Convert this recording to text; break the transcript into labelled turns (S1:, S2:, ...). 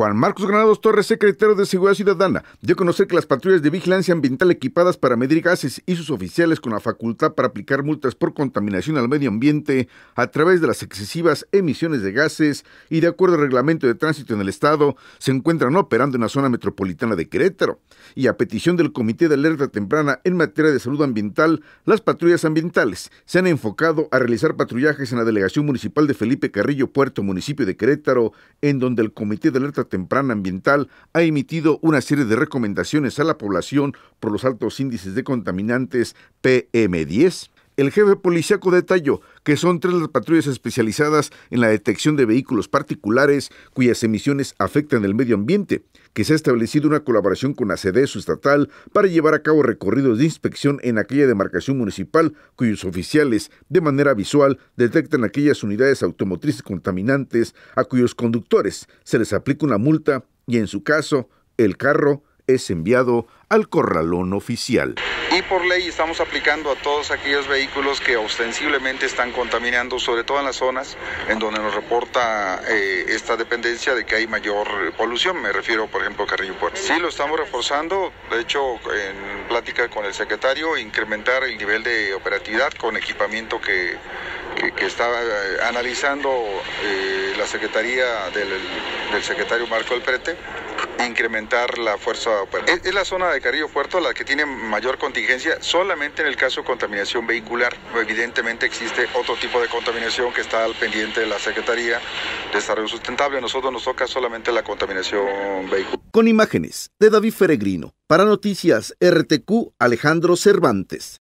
S1: Juan Marcos Granados Torres, secretario de Seguridad Ciudadana, dio a conocer que las patrullas de vigilancia ambiental equipadas para medir gases y sus oficiales con la facultad para aplicar multas por contaminación al medio ambiente a través de las excesivas emisiones de gases y de acuerdo al reglamento de tránsito en el Estado, se encuentran operando en la zona metropolitana de Querétaro. Y a petición del Comité de Alerta Temprana en materia de salud ambiental, las patrullas ambientales se han enfocado a realizar patrullajes en la delegación municipal de Felipe Carrillo Puerto, municipio de Querétaro, en donde el Comité de Alerta temprana ambiental ha emitido una serie de recomendaciones a la población por los altos índices de contaminantes PM10, el jefe policíaco detalló que son tres las patrullas especializadas en la detección de vehículos particulares cuyas emisiones afectan el medio ambiente, que se ha establecido una colaboración con la su estatal para llevar a cabo recorridos de inspección en aquella demarcación municipal cuyos oficiales, de manera visual, detectan aquellas unidades automotrices contaminantes a cuyos conductores se les aplica una multa y, en su caso, el carro es enviado al corralón oficial.
S2: Y por ley estamos aplicando a todos aquellos vehículos que ostensiblemente están contaminando, sobre todo en las zonas en donde nos reporta eh, esta dependencia de que hay mayor polución. Me refiero, por ejemplo, a Carrillo Puerto. Sí, lo estamos reforzando. De hecho, en plática con el secretario, incrementar el nivel de operatividad con equipamiento que, que, eh, analizando eh, la Secretaría del, del secretario Marco Prete incrementar la fuerza operativa. Es, la zona de Carrillo Puerto la que tiene mayor contingencia solamente en el caso de contaminación vehicular. Evidentemente existe otro tipo de contaminación que está al pendiente de la Secretaría de Desarrollo Sustentable. A nosotros nos toca solamente la contaminación vehicular.
S1: Con imágenes de David Feregrino, para Noticias RTQ, Alejandro Cervantes.